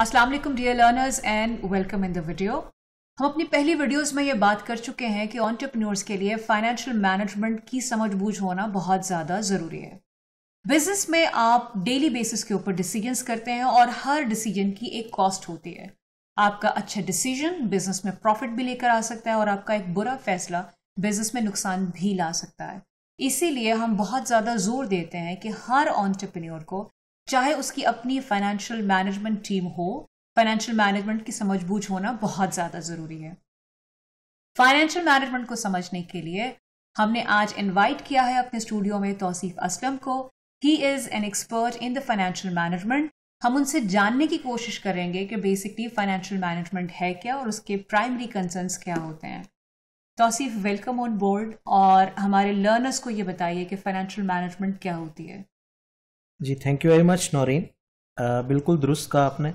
Aslam dear learners and welcome in the video हम अपनी पहली वीडियोस में ये बात कर चुके हैं कि ऑन्टरप्रनोर्स के लिए फाइनेंशियल मैनेजमेंट की समझ बूझ होना बहुत ज़्यादा ज़रूरी है बिजनेस में आप डेली बेसिस के ऊपर डिसीजंस करते हैं और हर डिसीजन की एक कॉस्ट होती है आपका अच्छा डिसीजन बिजनेस में प्रॉफिट भी लेकर आ सकता है और आपका एक बुरा फैसला बिजनेस में नुकसान भी ला सकता है इसीलिए हम बहुत ज़्यादा जोर देते हैं कि हर ऑन्टरप्रनोर को चाहे उसकी अपनी फाइनेंशियल मैनेजमेंट टीम हो फाइनेंशियल मैनेजमेंट की समझबूझ होना बहुत ज़्यादा ज़रूरी है फाइनेंशियल मैनेजमेंट को समझने के लिए हमने आज इनवाइट किया है अपने स्टूडियो में तौसीफ असलम को he is an expert in the financial management हम उनसे जानने की कोशिश करेंगे कि बेसिकली फाइनेंशियल मैनेजमेंट है क्या और उसके प्राइमरी कंसर्न्स क्या होते हैं तौसीफ वेलकम ऑन बोर्ड और हमारे लर्नर्स को ये बताइए कि फाइनेंशियल मैनेजमेंट क्या होती है जी thank you very much Naureen बिल्कुल दुरुस्त कहा आपने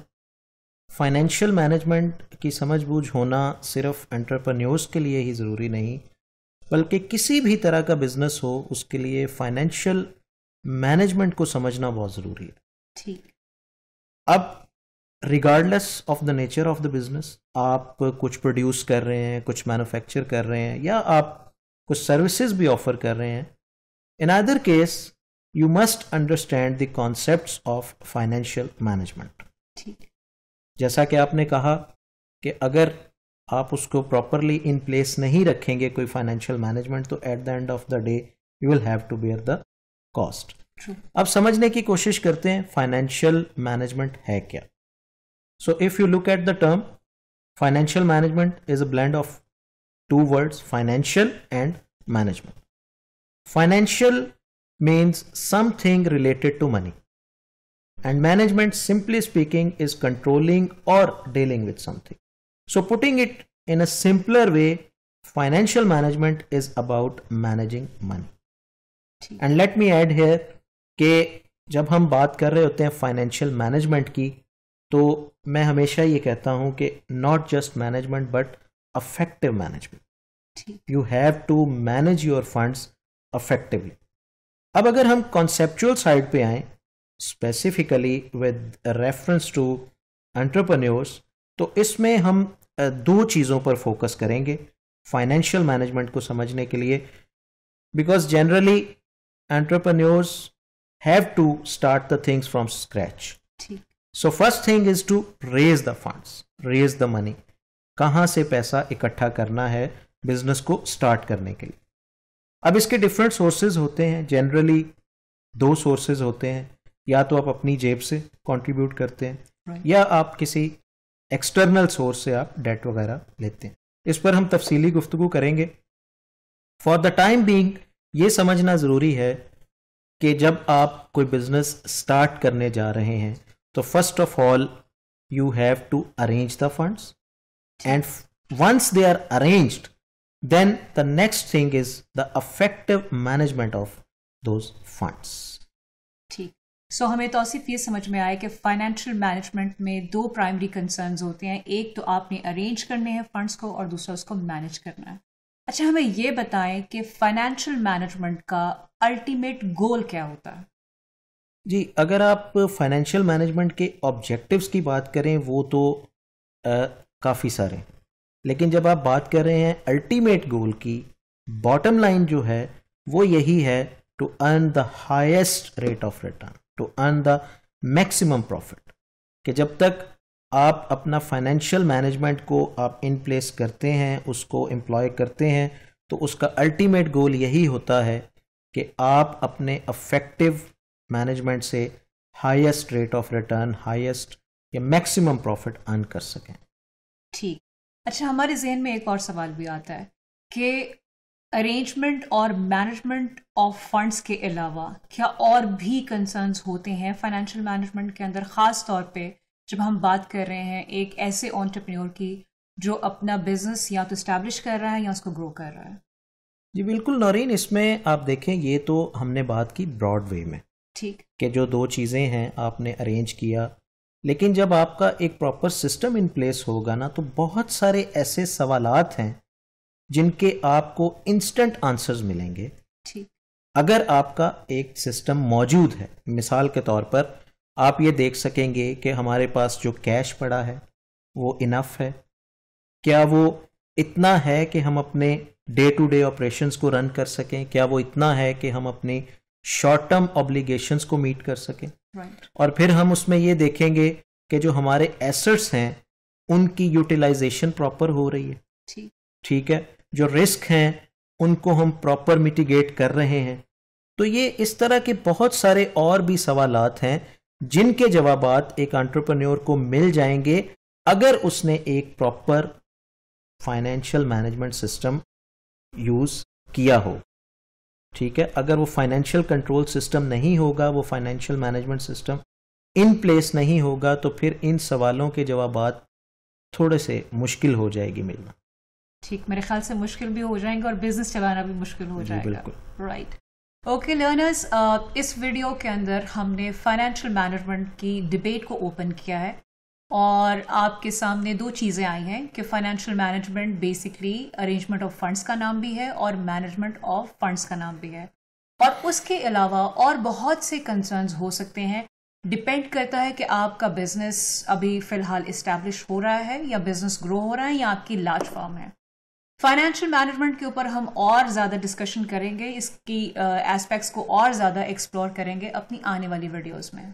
फाइनेंशियल मैनेजमेंट की समझ बूझ होना सिर्फ एंटरप्रन्योर्स के लिए ही ज़रूरी नहीं बल्कि किसी भी तरह का बिजनेस हो उसके लिए फाइनेंशियल मैनेजमेंट को समझना बहुत ज़रूरी है ठीक अब regardless of the nature of the business आप कुछ प्रोड्यूस कर रहे हैं कुछ मैन्युफैक्चर कर रहे हैं या आप कुछ सर्विसेज भी ऑफर कर रहे हैं in other case you must understand the concept of financial management जैसा कि आपने कहा कि अगर आप उसको प्रॉपरली इन प्लेस नहीं रखेंगे कोई फाइनेंशियल मैनेजमेंट तो at the end of the day you will have to bear the cost अब समझने की कोशिश करते हैं फाइनेंशियल मैनेजमेंट है क्या so if you look at the term financial management is a blend of two words financial and management financial means something related to money. And management, simply speaking, is controlling or dealing with something. So, putting it in a simpler way, financial management is about managing money. And let me add here कि जब हम बात कर रहे होते हैं financial management की तो मैं हमेशा ये कहता हूँ कि not just management but effective management you have to manage your funds effectively अब अगर हम कॉन्सेप्चुअल साइड पे आए specifically with reference to entrepreneurs तो इसमें हम दो चीज़ों पर फोकस करेंगे फाइनेंशियल मैनेजमेंट को समझने के लिए because generally entrepreneurs have to start the things from scratch so first thing is to raise the funds raise the money कहाँ से पैसा इकट्ठा करना है बिजनेस को स्टार्ट करने के लिए अब इसके डिफरेंट सोर्सेज होते हैं जनरली दो सोर्सेज होते हैं या तो आप अपनी जेब से कंट्रीब्यूट करते हैं right. या आप किसी एक्सटर्नल सोर्स से आप डेट वगैरह लेते हैं इस पर हम तफसीली गुफ्तु करेंगे फॉर द टाइम बींग ये समझना ज़रूरी है कि जब आप कोई बिजनेस स्टार्ट करने जा रहे हैं तो first of all you have to arrange the funds and once they are arranged Then the next thing is the effective management of those funds. So so, हमें तो सिर्फ ये समझ में आया कि फाइनेंशियल मैनेजमेंट में दो प्राइमरी कंसर्न होते हैं एक तो आपने अरेंज करने हैं फंड्स को और दूसरा उसको मैनेज करना है अच्छा हमें ये बताएं कि फाइनेंशियल मैनेजमेंट का अल्टीमेट गोल क्या होता है जी अगर आप फाइनेंशियल मैनेजमेंट के ऑब्जेक्टिव्स की बात करें वो तो काफ़ी सारे लेकिन जब आप बात कर रहे हैं अल्टीमेट गोल की बॉटम लाइन जो है वो यही है to earn the highest rate of return to earn the maximum profit कि जब तक आप अपना फाइनेंशियल मैनेजमेंट को आप इन प्लेस करते हैं उसको एम्प्लॉय करते हैं तो उसका अल्टीमेट गोल यही होता है कि आप अपने अफेक्टिव मैनेजमेंट से highest rate of return highest या मैक्सिमम प्रॉफिट अर्न कर सकें ठीक अच्छा हमारे जहन में एक और सवाल भी आता है कि अरेंजमेंट और मैनेजमेंट ऑफ फंड्स के अलावा क्या और भी कंसर्न्स होते हैं फाइनेंशियल मैनेजमेंट के अंदर ख़ास तौर पे जब हम बात कर रहे हैं एक ऐसे ऑन्टरप्रनोर की जो अपना बिजनेस या तो इस्टेब्लिश कर रहा है या उसको ग्रो कर रहा है जी बिल्कुल नौरीन इसमें आप देखें ये तो हमने बात की ब्रॉड वे में ठीक के जो दो चीज़ें हैं आपने अरेंज किया लेकिन जब आपका एक प्रॉपर सिस्टम इन प्लेस होगा ना तो बहुत सारे ऐसे सवालात हैं जिनके आपको इंस्टेंट आंसर्स मिलेंगे ठीक अगर आपका एक सिस्टम मौजूद है मिसाल के तौर पर आप ये देख सकेंगे कि हमारे पास जो कैश पड़ा है वो इनफ है क्या वो इतना है कि हम अपने डे टू डे ऑपरेशंस को रन कर सकें क्या वो इतना है कि हम अपनी शॉर्ट टर्म ऑब्लिगेशंस को मीट कर सकें और फिर हम उसमें ये देखेंगे कि जो हमारे एसेट्स हैं उनकी यूटिलाइजेशन प्रॉपर हो रही है ठीक है जो रिस्क हैं उनको हम प्रॉपर मिटिगेट कर रहे हैं तो ये इस तरह के बहुत सारे और भी सवाल हैं जिनके जवाब एक आंट्रप्रन्योर को मिल जाएंगे अगर उसने एक proper financial management system use किया हो ठीक है अगर वो फाइनेंशियल कंट्रोल सिस्टम नहीं होगा वो financial management system in place नहीं होगा तो फिर इन सवालों के जवाब थोड़े से मुश्किल हो जाएगी मिलना ठीक मेरे ख्याल से मुश्किल भी हो जाएंगे और बिजनेस चलाना भी मुश्किल हो जाएगा राइट ओके लर्नर्स इस वीडियो के अंदर हमने फाइनेंशियल मैनेजमेंट की डिबेट को ओपन किया है और आपके सामने दो चीज़ें आई हैं कि financial management basically arrangement of funds का नाम भी है और मैनेजमेंट ऑफ फंड्स का नाम भी है और उसके अलावा और बहुत से कंसर्न्स हो सकते हैं डिपेंड करता है कि आपका बिजनेस अभी फ़िलहाल इस्टेब्लिश हो रहा है या बिजनेस ग्रो हो रहा है या आपकी लार्ज फॉर्म है फाइनेंशियल मैनेजमेंट के ऊपर हम और ज़्यादा डिस्कशन करेंगे इसकी एस्पेक्ट्स uh, को और ज़्यादा एक्सप्लोर करेंगे अपनी आने वाली वीडियोज़ में